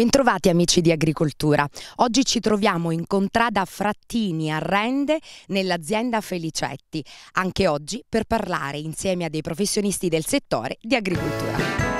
Bentrovati amici di Agricoltura. Oggi ci troviamo in contrada Frattini a Rende nell'azienda Felicetti, anche oggi per parlare insieme a dei professionisti del settore di agricoltura.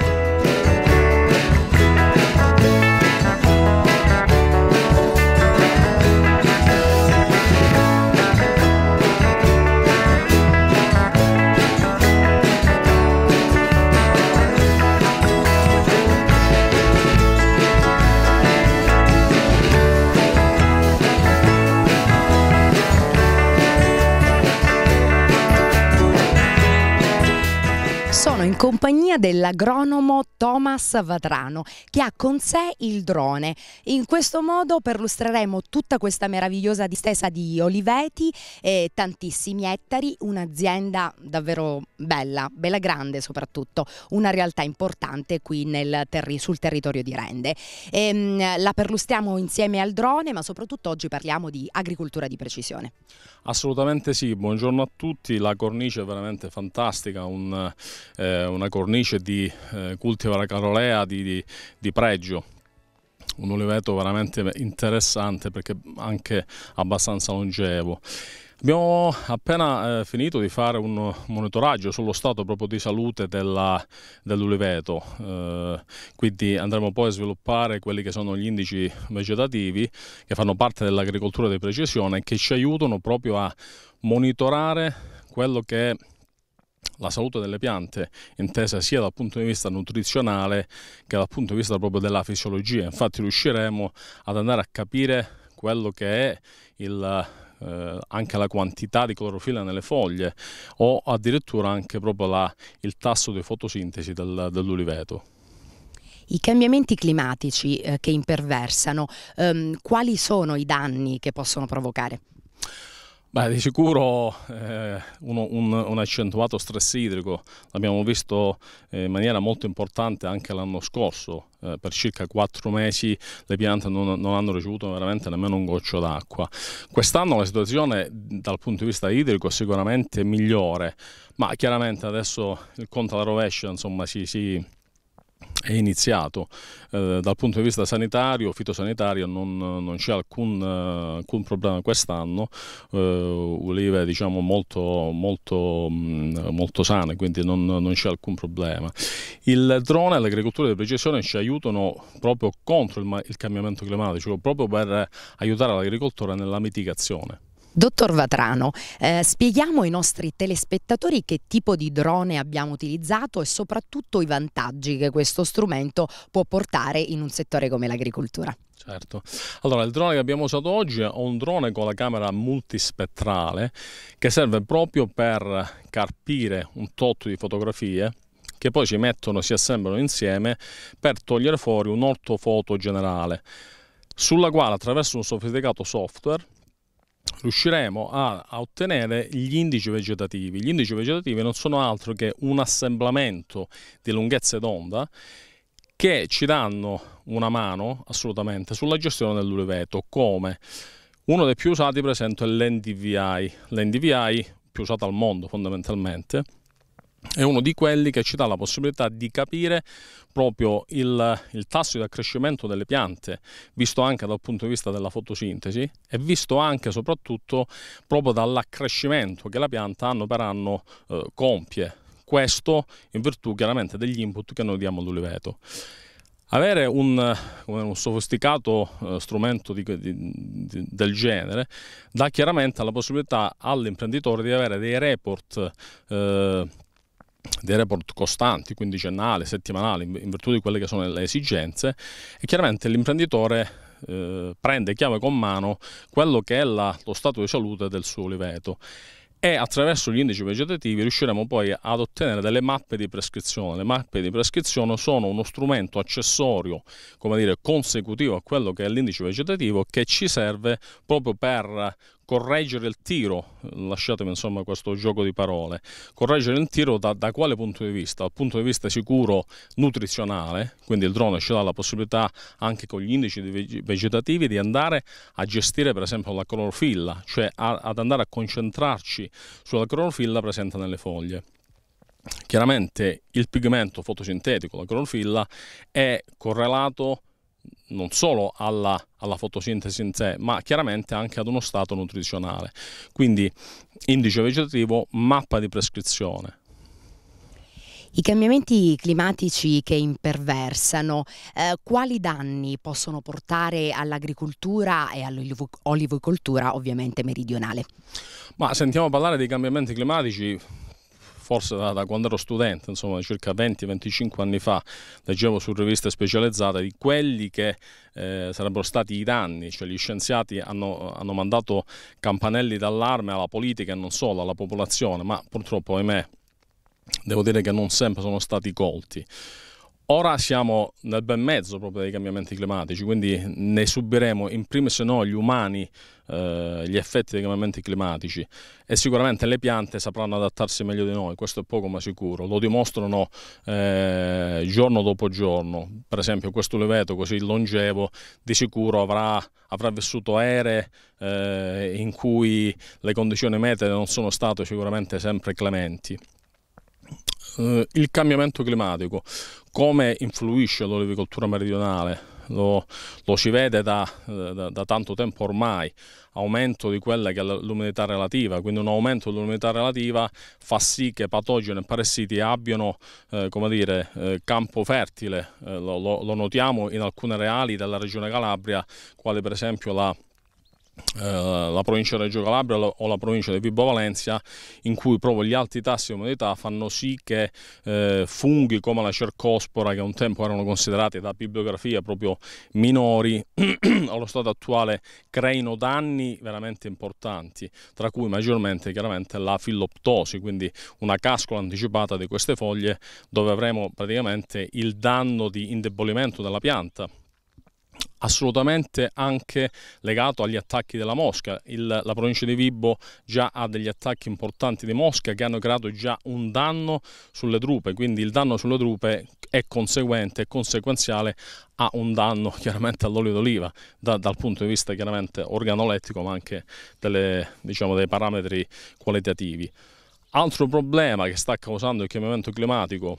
sono in compagnia dell'agronomo Thomas Vadrano che ha con sé il drone. In questo modo perlustreremo tutta questa meravigliosa distesa di oliveti e tantissimi ettari, un'azienda davvero bella, bella grande soprattutto, una realtà importante qui terri sul territorio di Rende. E, ehm, mh, la perlustriamo insieme al drone ma soprattutto oggi parliamo di agricoltura di precisione. Assolutamente sì, buongiorno a tutti, la cornice è veramente fantastica, un eh, una cornice di eh, cultivar carolea di, di, di pregio un oliveto veramente interessante perché anche abbastanza longevo. Abbiamo appena eh, finito di fare un monitoraggio sullo stato proprio di salute dell'uliveto, dell eh, quindi andremo poi a sviluppare quelli che sono gli indici vegetativi che fanno parte dell'agricoltura di precisione e che ci aiutano proprio a monitorare quello che è la salute delle piante intesa sia dal punto di vista nutrizionale che dal punto di vista proprio della fisiologia. Infatti riusciremo ad andare a capire quello che è il, eh, anche la quantità di clorofilla nelle foglie o addirittura anche proprio la, il tasso di fotosintesi del, dell'uliveto. I cambiamenti climatici eh, che imperversano, ehm, quali sono i danni che possono provocare? Beh, di sicuro eh, uno, un, un, accentuato stress idrico, l'abbiamo visto eh, in maniera molto importante anche l'anno scorso, eh, per circa quattro mesi le piante non, non, hanno ricevuto veramente nemmeno un goccio d'acqua. Quest'anno la situazione dal punto di vista idrico è sicuramente migliore, ma chiaramente adesso il conto alla rovescia insomma, si, si è iniziato. Eh, dal punto di vista sanitario, fitosanitario, non, non c'è alcun, eh, alcun, problema quest'anno. Eh, ulive diciamo molto, molto, mh, molto sane, quindi non, non c'è alcun problema. Il drone e l'agricoltura di precisione ci aiutano proprio contro il, il cambiamento climatico, proprio per aiutare l'agricoltore nella mitigazione. Dottor Vatrano, eh, spieghiamo ai nostri telespettatori che tipo di drone abbiamo utilizzato e soprattutto i vantaggi che questo strumento può portare in un settore come l'agricoltura. Certo, allora il drone che abbiamo usato oggi è un drone con la camera multispettrale che serve proprio per carpire un tot di fotografie che poi ci mettono, si assemblano insieme per togliere fuori un ortofoto generale sulla quale attraverso un sofisticato software riusciremo a, a, ottenere gli indici vegetativi. Gli indici vegetativi non sono altro che un assemblamento di lunghezze d'onda che ci danno una mano assolutamente sulla gestione dell'uliveto. Come? Uno dei più usati per esempio è l'NDVI, l'NDVI più usato al mondo fondamentalmente, è uno di quelli che ci dà la possibilità di capire proprio il, il, tasso di accrescimento delle piante, visto anche dal punto di vista della fotosintesi e visto anche e soprattutto proprio dall'accrescimento che la pianta anno per anno eh, compie. Questo in virtù chiaramente degli input che noi diamo all'uliveto. Avere un, un sofisticato eh, strumento di, di, di, del genere dà chiaramente la possibilità all'imprenditore di avere dei report uh, dei report costanti, quindicennali, settimanali, in virtù di quelle che sono le esigenze e chiaramente l'imprenditore eh, prende chiave con mano quello che è la, lo stato di salute del suo oliveto e attraverso gli indici vegetativi riusciremo poi ad ottenere delle mappe di prescrizione. Le mappe di prescrizione sono uno strumento accessorio, come dire, consecutivo a quello che è l'indice vegetativo che ci serve proprio per correggere il tiro, lasciatemi insomma questo gioco di parole, correggere il tiro da, da, quale punto di vista? Dal punto di vista sicuro nutrizionale, quindi il drone ci dà la possibilità anche con gli indici vegetativi di andare a gestire per esempio la clorofilla, cioè a, ad andare a concentrarci sulla clorofilla presente nelle foglie. Chiaramente il pigmento fotosintetico, la clorofilla, è correlato non solo alla, alla, fotosintesi in sé, ma chiaramente anche ad uno stato nutrizionale. Quindi indice vegetativo, mappa di prescrizione. I cambiamenti climatici che imperversano, eh, quali danni possono portare all'agricoltura e all'olivicoltura ovviamente meridionale? Ma sentiamo parlare dei cambiamenti climatici forse da, da quando ero studente, insomma circa 20-25 anni fa, leggevo su riviste specializzate di quelli che eh, sarebbero stati i danni, cioè gli scienziati hanno, hanno mandato campanelli d'allarme alla politica e non solo, alla popolazione, ma purtroppo, ahimè, devo dire che non sempre sono stati colti. Ora siamo nel bel mezzo proprio dei cambiamenti climatici, quindi ne subiremo in primis noi gli umani eh, gli effetti dei cambiamenti climatici e sicuramente le piante sapranno adattarsi meglio di noi, questo è poco ma sicuro, lo dimostrano eh, giorno dopo giorno, per esempio questo leveto così longevo di sicuro avrà, avrà vissuto ere eh, in cui le condizioni meteo non sono state sicuramente sempre clementi eh, il cambiamento climatico, come influisce l'olivicoltura meridionale lo, lo si vede da, da, da, tanto tempo ormai, aumento di quella che è l'umidità relativa, quindi un aumento dell'umidità relativa fa sì che patogeni e parassiti abbiano eh, dire, eh, campo fertile, eh, lo, lo, lo notiamo in alcune reali della regione Calabria, quali per esempio la eh, la provincia di Reggio Calabria o la provincia di Vibo Valencia in cui proprio gli alti tassi di umidità fanno sì che eh, funghi come la cercospora che un tempo erano considerati da bibliografia proprio minori allo stato attuale creino danni veramente importanti tra cui maggiormente chiaramente la filoptosi quindi una cascola anticipata di queste foglie dove avremo praticamente il danno di indebolimento della pianta assolutamente anche legato agli attacchi della mosca. Il, la provincia di Vibo già ha degli attacchi importanti di mosca che hanno creato già un danno sulle drupe, quindi il danno sulle drupe è conseguente, è conseguenziale a un danno chiaramente all'olio d'oliva da, dal punto di vista chiaramente organolettico ma anche delle, diciamo, dei parametri qualitativi. Altro problema che sta causando il cambiamento climatico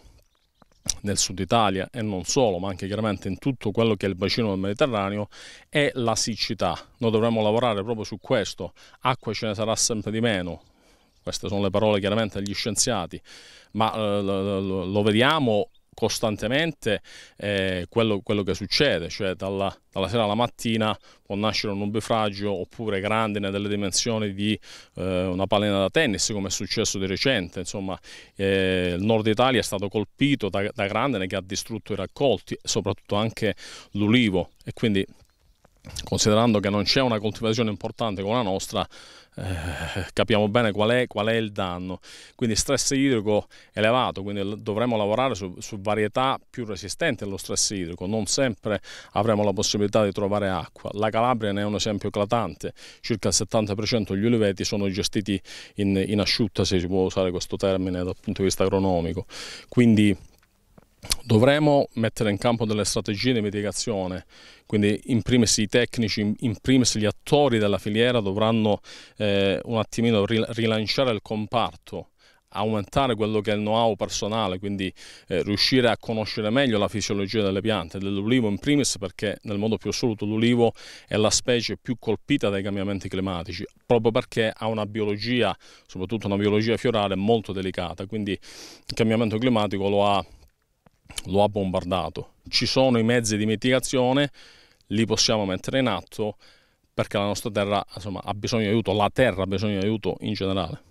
nel sud Italia e non solo, ma anche chiaramente in tutto quello che è il bacino del Mediterraneo, è la siccità. Noi dovremmo lavorare proprio su questo, acqua ce ne sarà sempre di meno, queste sono le parole chiaramente degli scienziati, ma eh, lo vediamo costantemente eh, quello, quello, che succede, cioè dalla, dalla, sera alla mattina può nascere un nubifragio oppure grandine delle dimensioni di eh, una palena da tennis come è successo di recente, insomma eh, il nord Italia è stato colpito da, da grandine che ha distrutto i raccolti, soprattutto anche l'ulivo e quindi considerando che non c'è una coltivazione importante come la nostra, eh, capiamo bene qual è, qual è, il danno. Quindi stress idrico elevato, quindi dovremo lavorare su, su, varietà più resistenti allo stress idrico, non sempre avremo la possibilità di trovare acqua. La Calabria ne è un esempio eclatante, circa il 70% degli uliveti sono gestiti in, in asciutta, se si può usare questo termine dal punto di vista agronomico. Quindi Dovremo mettere in campo delle strategie di mitigazione, quindi in primis i tecnici, in primis gli attori della filiera dovranno eh, un attimino rilanciare il comparto aumentare quello che è il know-how personale, quindi eh, riuscire a conoscere meglio la fisiologia delle piante, dell'ulivo in primis perché nel modo più assoluto l'ulivo è la specie più colpita dai cambiamenti climatici, proprio perché ha una biologia, soprattutto una biologia fiorale molto delicata, quindi il cambiamento climatico lo ha lo ha bombardato. Ci sono i mezzi di mitigazione, li possiamo mettere in atto perché la nostra terra insomma, ha bisogno di aiuto, la terra ha bisogno di aiuto in generale.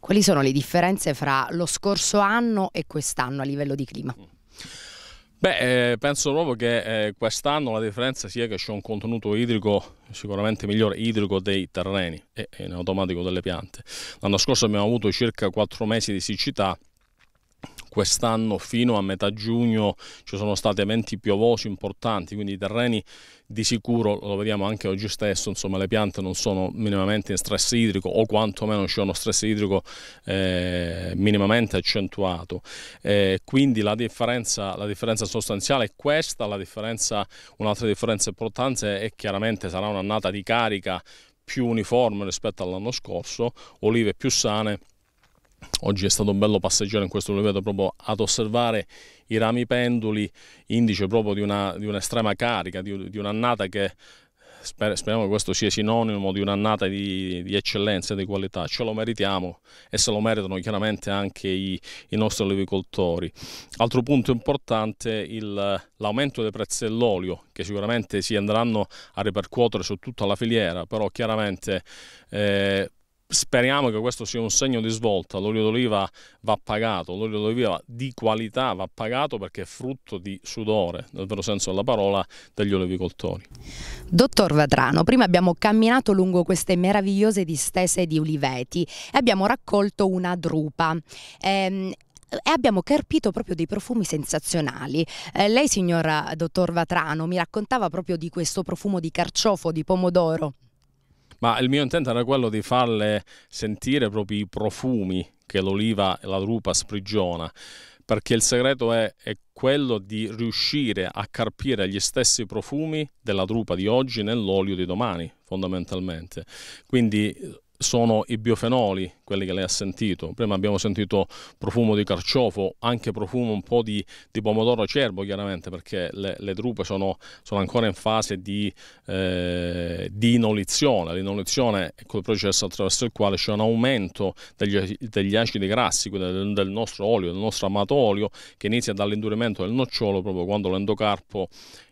Quali sono le differenze fra lo scorso anno e quest'anno a livello di clima? Mm. Beh, eh, penso proprio che eh, quest'anno la differenza sia che c'è un contenuto idrico sicuramente migliore, idrico dei terreni e in automatico delle piante. L'anno scorso abbiamo avuto circa 4 mesi di siccità quest'anno fino a metà giugno ci sono stati eventi piovosi importanti, quindi i terreni di sicuro, lo vediamo anche oggi stesso, insomma le piante non sono minimamente in stress idrico o quantomeno c'è uno stress idrico eh, minimamente accentuato. Eh, quindi la differenza, la differenza, sostanziale è questa, differenza, un'altra differenza importante è chiaramente sarà un'annata di carica più uniforme rispetto all'anno scorso, olive più sane Oggi è stato bello passeggiare in questo oliveto proprio ad osservare i rami penduli, indice proprio di, un'estrema un carica, di, di un'annata che sper, speriamo che questo sia sinonimo di un'annata di, di, eccellenza e di qualità, ce lo meritiamo e se lo meritano chiaramente anche i, i nostri olivicoltori. Altro punto importante è l'aumento dei prezzi dell'olio che sicuramente si andranno a ripercuotere su tutta la filiera, però chiaramente... Eh, Speriamo che questo sia un segno di svolta, l'olio d'oliva va pagato, l'olio d'oliva di qualità va pagato perché è frutto di sudore, nel vero senso della parola, degli olivicoltori. Dottor Vadrano, prima abbiamo camminato lungo queste meravigliose distese di uliveti e abbiamo raccolto una drupa. Ehm, e abbiamo carpito proprio dei profumi sensazionali. Eh, lei, signora dottor Vatrano, mi raccontava proprio di questo profumo di carciofo, di pomodoro ma il mio intento era quello di farle sentire proprio i profumi che l'oliva e la drupa sprigiona, perché il segreto è, è quello di riuscire a carpire gli stessi profumi della drupa di oggi nell'olio di domani, fondamentalmente. Quindi sono i biofenoli, quelli che lei ha sentito. Prima abbiamo sentito profumo di carciofo, anche profumo un po' di, di pomodoro acerbo, chiaramente, perché le, le drupe sono, sono, ancora in fase di, eh, di inolizione. L'inolizione è quel processo attraverso il quale c'è un aumento degli, degli acidi grassi, quindi del, del, nostro olio, del nostro amato olio, che inizia dall'indurimento del nocciolo proprio quando l'endocarpo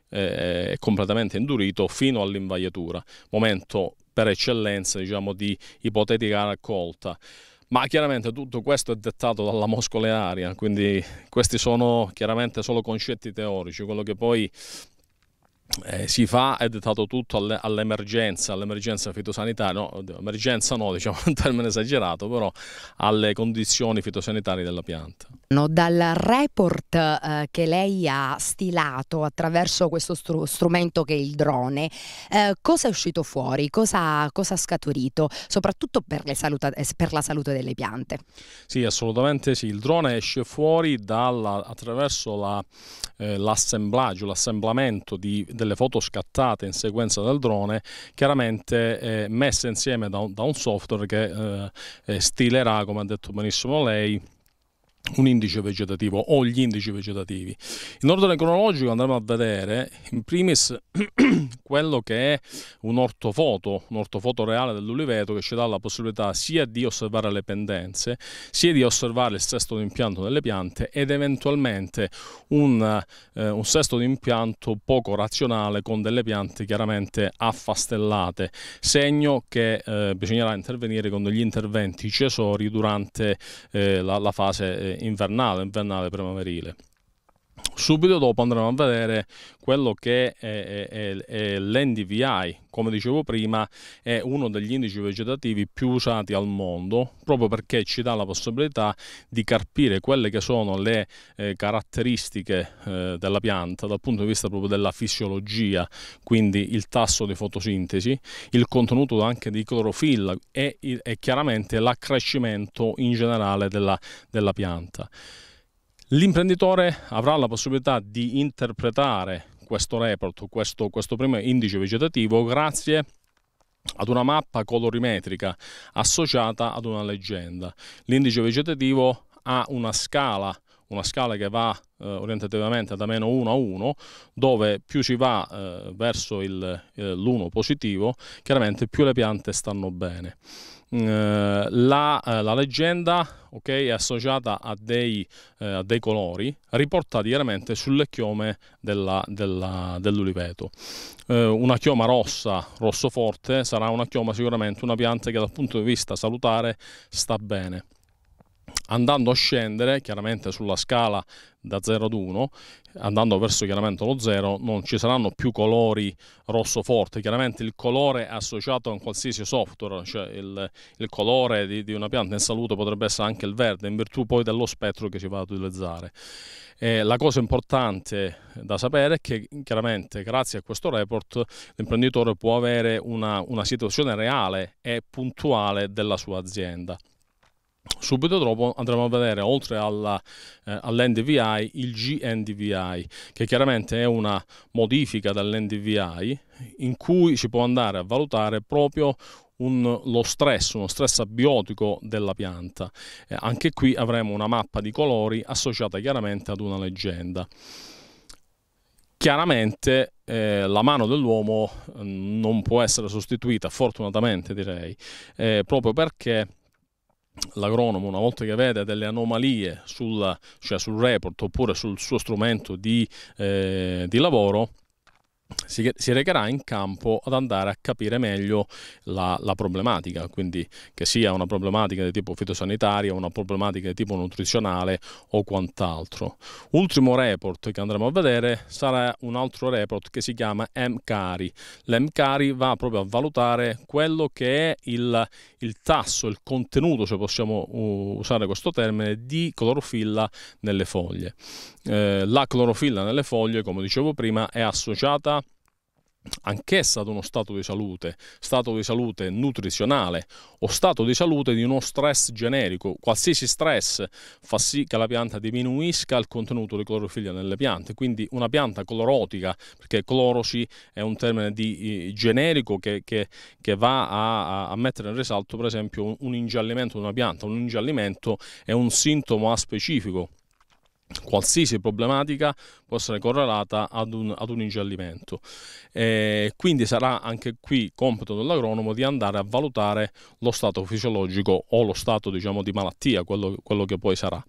eh, è completamente indurito fino all'invagliatura, momento per eccellenza diciamo, di ipotetica raccolta. Ma chiaramente tutto questo è dettato dalla moscola quindi questi sono chiaramente solo concetti teorici, quello che poi eh, si fa è dettato tutto all'emergenza, all'emergenza fitosanitaria, no, emergenza no, diciamo un termine esagerato, però alle condizioni fitosanitarie della pianta dal report eh, che lei ha stilato attraverso questo str- strumento che è il drone, eh, cosa è uscito fuori, cosa, cosa ha scaturito, soprattutto per, saluta- eh, per, la salute delle piante? Sì, assolutamente sì, il drone esce fuori dalla, attraverso la, eh, l'assemblaggio, l'assemblamento di, delle foto scattate in sequenza dal drone, chiaramente eh, messe insieme da un, da un software che eh, stilerà, come ha detto benissimo lei, un indice vegetativo o gli indici vegetativi. In ordine cronologico andremo a vedere in primis quello che è un ortofoto, un ortofoto reale dell'uliveto che ci dà la possibilità sia di osservare le pendenze, sia di osservare il sesto d'impianto delle piante ed eventualmente un, eh, un sesto d'impianto poco razionale con delle piante chiaramente affastellate, segno che eh, bisognerà intervenire con degli interventi cesori durante eh, la, la, fase eh, invernale, invernale primaverile. Subito dopo andremo a vedere quello che è, è, è, l'NDVI, come dicevo prima è uno degli indici vegetativi più usati al mondo proprio perché ci dà la possibilità di carpire quelle che sono le eh, caratteristiche eh, della pianta dal punto di vista proprio della fisiologia, quindi il tasso di fotosintesi, il contenuto anche di clorofilla e, e chiaramente l'accrescimento in generale della, della pianta. L'imprenditore avrà la possibilità di interpretare questo report, questo, questo primo indice vegetativo, grazie ad una mappa colorimetrica associata ad una leggenda. L'indice vegetativo ha una scala una scala che va eh, orientativamente da meno 1 a 1, dove più si va eh, verso l'1 eh, positivo, chiaramente più le piante stanno bene. Eh, la, eh, la, leggenda okay, è associata a dei, eh, a dei, colori riportati chiaramente sulle chiome dell'uliveto. eh, una chioma rossa, rosso forte, sarà una chioma sicuramente una pianta che dal punto di vista salutare sta bene andando a scendere chiaramente sulla scala da 0 ad 1, andando verso chiaramente lo 0, non ci saranno più colori rosso forte. Chiaramente il colore associato a un qualsiasi software, cioè il, il colore di, di, una pianta in salute potrebbe essere anche il verde, in virtù poi dello spettro che si va ad utilizzare. E la cosa importante da sapere è che chiaramente grazie a questo report l'imprenditore può avere una, una situazione reale e puntuale della sua azienda. Subito dopo andremo a vedere, oltre alla, eh, all'NDVI, il GNDVI, che chiaramente è una modifica dall'NDVI in cui si può andare a valutare proprio un, lo stress, uno stress abiotico della pianta. Eh, anche qui avremo una mappa di colori associata chiaramente ad una leggenda chiaramente eh, la mano dell'uomo mm, non può essere sostituita, fortunatamente direi, eh, proprio perché l'agronomo una volta che vede delle anomalie sulla, cioè sul report oppure sul suo strumento di, eh, di lavoro si, si, recherà in campo ad andare a capire meglio la, la, problematica, quindi che sia una problematica di tipo fitosanitaria, una problematica di tipo nutrizionale o quant'altro. Ultimo report che andremo a vedere sarà un altro report che si chiama MCARI. L'MCARI va proprio a valutare quello che è il, il tasso, il contenuto, se possiamo usare questo termine, di clorofilla nelle foglie. Eh, la clorofilla nelle foglie, come dicevo prima, è associata anch'essa ad uno stato di salute, stato di salute nutrizionale o stato di salute di uno stress generico. Qualsiasi stress fa sì che la pianta diminuisca il contenuto di clorofiglia nelle piante, quindi una pianta clorotica, perché clorosi è un termine di, eh, generico che, che, che va a, a, mettere in risalto per esempio un, un ingiallimento di una pianta, un ingiallimento è un sintomo aspecifico qualsiasi problematica può essere correlata ad un, ad un ingiallimento. Eh, quindi sarà anche qui compito dell'agronomo di andare a valutare lo stato fisiologico o lo stato diciamo, di malattia, quello, quello che poi sarà.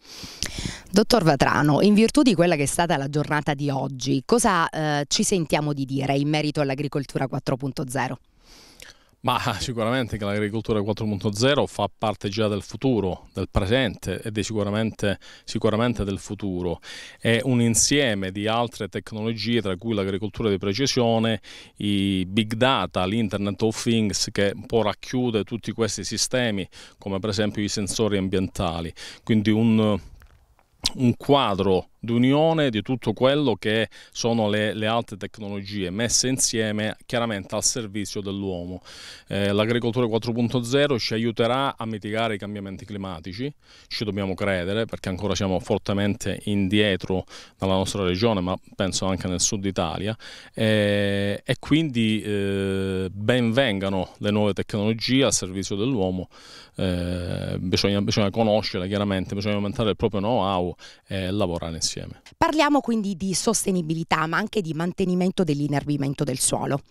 Dottor Vatrano, in virtù di quella che è stata la giornata di oggi, cosa eh, ci sentiamo di dire in merito all'agricoltura 4.0? Ma sicuramente che l'agricoltura 4.0 fa parte già del futuro, del presente e sicuramente, sicuramente, del futuro. È un insieme di altre tecnologie, tra cui l'agricoltura di precisione, i big data, l'internet of things, che un po' racchiude tutti questi sistemi, come per esempio i sensori ambientali. Quindi un, un quadro d'unione di tutto quello che sono le, le, alte tecnologie messe insieme chiaramente al servizio dell'uomo. Eh, L'agricoltura 4.0 ci aiuterà a mitigare i cambiamenti climatici, ci dobbiamo credere perché ancora siamo fortemente indietro nella nostra regione ma penso anche nel sud Italia eh, e quindi eh, ben vengano le nuove tecnologie al servizio dell'uomo, eh, bisogna, bisogna conoscere chiaramente, bisogna aumentare il proprio know-how e lavorare insieme insieme. Parliamo quindi di sostenibilità, ma anche di mantenimento dell'inerbimento del suolo.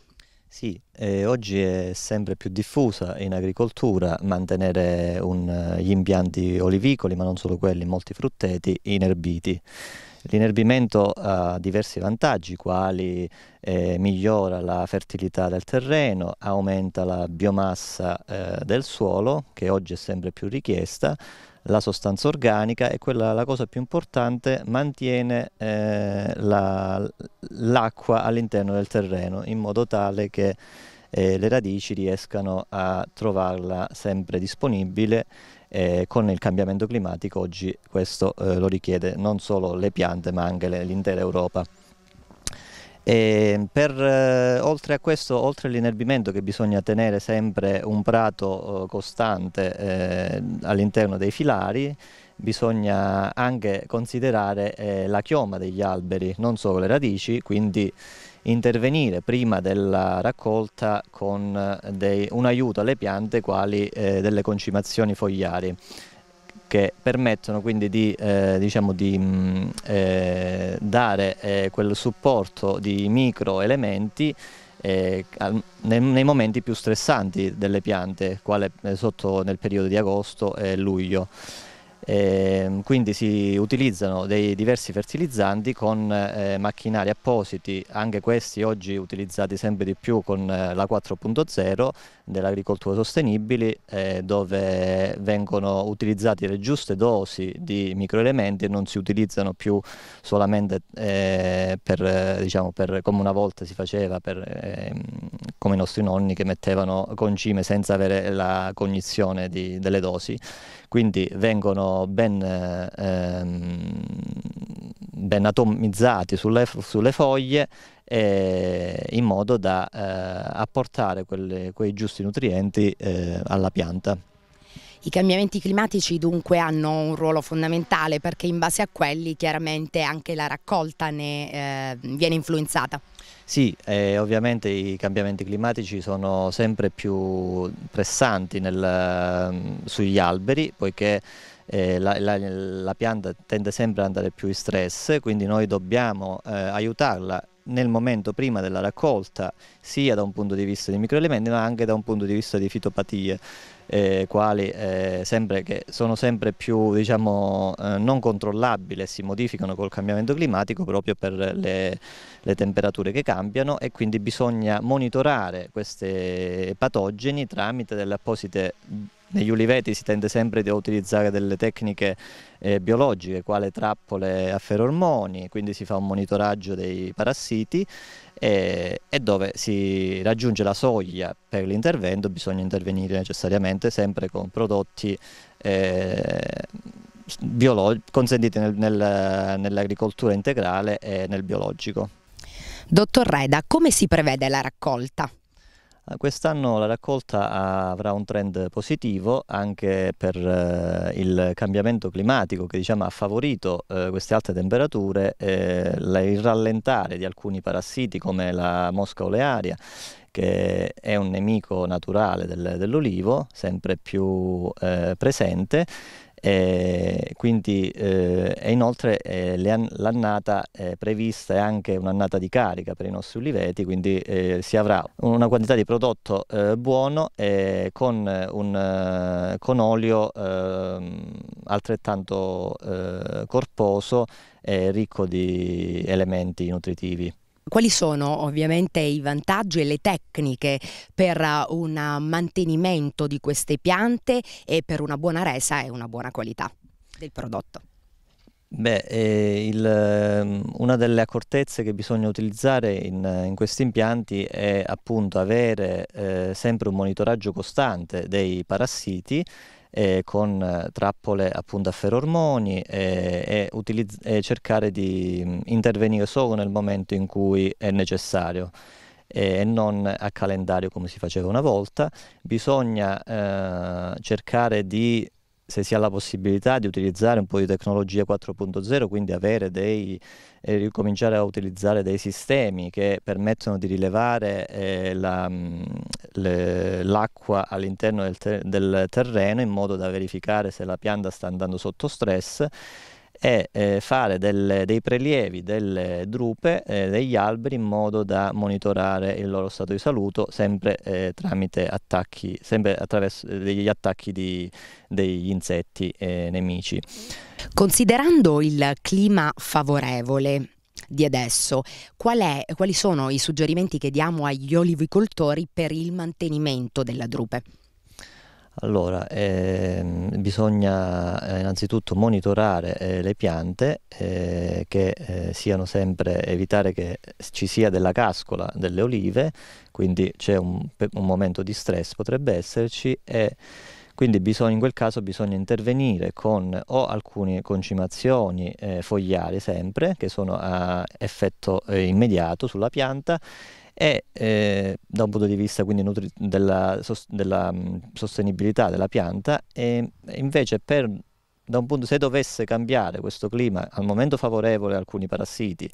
Sì, eh, oggi è sempre più diffusa in agricoltura mantenere un, eh, gli impianti olivicoli, ma non solo quelli, molti frutteti, inerbiti. L'inerbimento ha diversi vantaggi, quali eh, migliora la fertilità del terreno, aumenta la biomassa eh, del suolo, che oggi è sempre più richiesta, la sostanza organica e quella, la cosa più importante, mantiene eh, l'acqua la, all'interno del terreno in modo tale che eh, le radici riescano a trovarla sempre disponibile eh, con il cambiamento climatico oggi questo eh, lo richiede non solo le piante ma anche l'intera Europa. E ehm, per, eh, oltre a questo, oltre all'inerbimento che bisogna tenere sempre un prato eh, costante eh, all'interno dei filari, bisogna anche considerare eh, la chioma degli alberi, non solo le radici, quindi intervenire prima della raccolta con eh, dei, un aiuto alle piante quali eh, delle concimazioni fogliari che permettono quindi di, eh, diciamo di mh, mm, eh, dare eh, quel supporto di microelementi eh, nei, nei, momenti più stressanti delle piante, quale eh, sotto nel periodo di agosto e luglio. E ehm, quindi si utilizzano dei diversi fertilizzanti con eh, macchinari appositi, anche questi oggi utilizzati sempre di più con eh, la 4.0, dell'agricoltura sostenibile eh, dove vengono utilizzate le giuste dosi di microelementi e non si utilizzano più solamente eh, per, diciamo, per, come una volta si faceva per, eh, come i nostri nonni che mettevano concime senza avere la cognizione di, delle dosi quindi vengono ben, ehm, ben atomizzati sulle, sulle foglie eh, in modo da eh, apportare quelle, quei giusti nutrienti eh, alla pianta. I cambiamenti climatici dunque hanno un ruolo fondamentale perché in base a quelli chiaramente anche la raccolta ne eh, viene influenzata. Sì, eh, ovviamente i cambiamenti climatici sono sempre più pressanti nel, mm, sugli alberi, poiché eh, la, la, la, pianta tende sempre ad andare più in stress, quindi noi dobbiamo eh, aiutarla nel momento prima della raccolta, sia da un punto di vista di microelementi ma anche da un punto di vista di fitopatie, eh, quali eh, che sono sempre più diciamo, eh, non controllabili e si modificano col cambiamento climatico proprio per le le temperature che cambiano e quindi bisogna monitorare questi patogeni tramite delle apposite negli uliveti si tende sempre a utilizzare delle tecniche eh, biologiche, quale trappole a ferormoni, quindi si fa un monitoraggio dei parassiti e, e dove si raggiunge la soglia per l'intervento bisogna intervenire necessariamente sempre con prodotti eh, consentiti nel, nel, nell'agricoltura integrale e nel biologico. Dottor Reda, come si prevede la raccolta? Ah, quest'anno la raccolta avrà un trend positivo anche per eh, il cambiamento climatico che diciamo, ha favorito eh, queste alte temperature, eh, il rallentare di alcuni parassiti come la mosca olearia che è un nemico naturale del, dell'olivo, sempre più eh, presente, e eh, quindi eh, e inoltre eh, l'annata è eh, prevista è anche un'annata di carica per i nostri uliveti, quindi eh, si avrà una quantità di prodotto buono e con, un, con olio ehm, altrettanto corposo e ricco di elementi nutritivi. Quali sono ovviamente i vantaggi e le tecniche per uh, un mantenimento di queste piante e per una buona resa e una buona qualità del prodotto? Beh, eh, il, ehm, una delle accortezze che bisogna utilizzare in, in questi impianti è appunto avere eh, sempre un monitoraggio costante dei parassiti eh, con eh, trappole appunto a ferormoni eh, e, e, e cercare di mm, intervenire solo nel momento in cui è necessario eh, e non a calendario come si faceva una volta, bisogna eh, cercare di se si ha la possibilità di utilizzare un po' di tecnologia 4.0, quindi avere dei, eh, ricominciare a utilizzare dei sistemi che permettono di rilevare eh, mm, l'acqua all'interno del, ter del terreno in modo da verificare se la pianta sta andando sotto stress e eh, fare delle, dei prelievi delle drupe eh, degli alberi in modo da monitorare il loro stato di saluto sempre eh, tramite attacchi, sempre attraverso eh, degli attacchi di, degli insetti nemici. Considerando il clima favorevole di adesso, qual è, quali sono i suggerimenti che diamo agli olivicoltori per il mantenimento della drupe? Allora, ehm, eh, bisogna innanzitutto monitorare eh, le piante, eh, che eh, siano sempre, evitare che ci sia della cascola delle olive, quindi c'è un, un, momento di stress, potrebbe esserci, e quindi bisogna, in quel caso bisogna intervenire con o alcune concimazioni eh, fogliari sempre, che sono a effetto eh, immediato sulla pianta, e eh, da un punto di vista quindi nutri- della, sos- della mh, sostenibilità della pianta e invece per Punto, se dovesse cambiare questo clima al momento favorevole a alcuni parassiti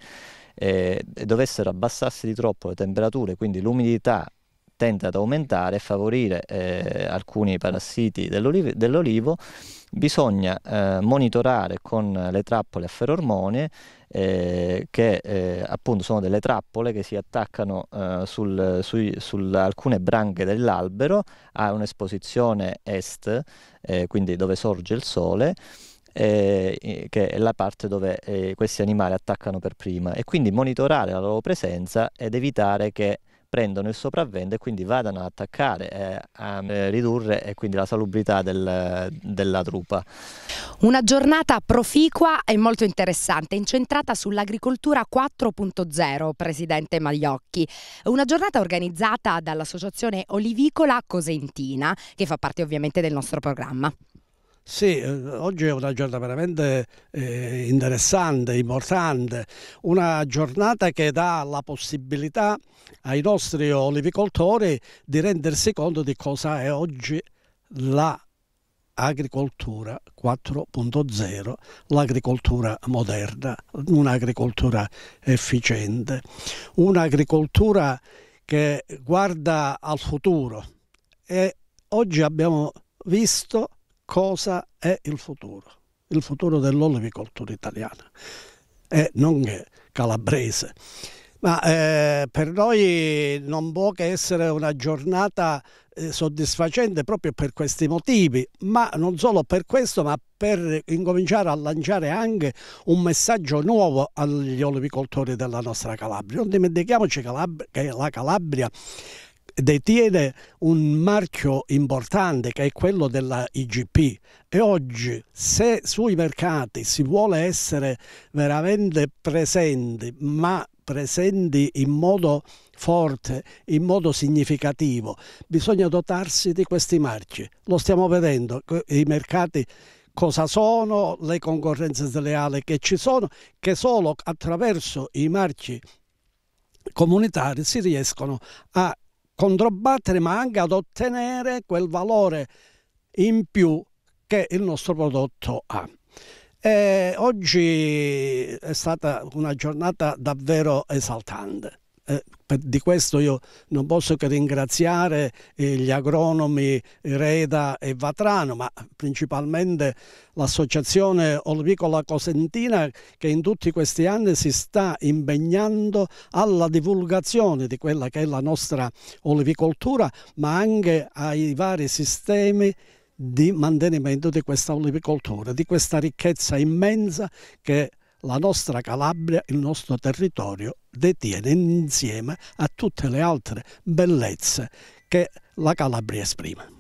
eh, e dovessero abbassarsi di troppo le temperature, quindi l'umidità tende ad aumentare e favorire eh, alcuni parassiti dell'olivo, bisogna eh, monitorare con le trappole a ferormone eh, che eh, appunto sono delle trappole che si attaccano eh, sul, su sul alcune branche dell'albero a un'esposizione est, eh, quindi dove sorge il sole, eh, che è la parte dove eh, questi animali attaccano per prima e quindi monitorare la loro presenza ed evitare che prendono il sopravvento e quindi vadano a attaccare, eh, a eh, ridurre eh, quindi la salubrità del, della truppa. Una giornata proficua e molto interessante, incentrata sull'agricoltura 4.0, Presidente Magliocchi. Una giornata organizzata dall'Associazione Olivicola Cosentina, che fa parte ovviamente del nostro programma. Sì, eh, oggi è una giornata veramente eh, interessante, importante, una giornata che dà la possibilità ai nostri olivicoltori di rendersi conto di cosa è oggi la 4.0, l'agricoltura moderna, un'agricoltura efficiente, un'agricoltura che guarda al futuro e oggi abbiamo visto cosa è il futuro, il futuro dell'olivicoltura italiana e eh, non calabrese. Ma eh, per noi non può che essere una giornata eh, soddisfacente proprio per questi motivi, ma non solo per questo, ma per incominciare a lanciare anche un messaggio nuovo agli olivicoltori della nostra Calabria. Non dimentichiamoci Calab che la Calabria detiene un marchio importante che è quello della IGP e oggi se sui mercati si vuole essere veramente presenti ma presenti in modo forte, in modo significativo, bisogna dotarsi di questi marci. Lo stiamo vedendo, i mercati cosa sono, le concorrenze sleali che ci sono, che solo attraverso i marci comunitari si riescono a controbattere ma anche ad ottenere quel valore in più che il nostro prodotto ha. E eh, oggi è stata una giornata davvero esaltante eh, di questo io non posso che ringraziare eh, gli agronomi Reda e Vatrano, ma principalmente l'associazione Olvicola Cosentina che in tutti questi anni si sta impegnando alla divulgazione di quella che è la nostra olivicoltura, ma anche ai vari sistemi di mantenimento di questa olivicoltura, di questa ricchezza immensa che la nostra Calabria, il nostro territorio detiene insieme a tutte le altre bellezze che la Calabria esprime.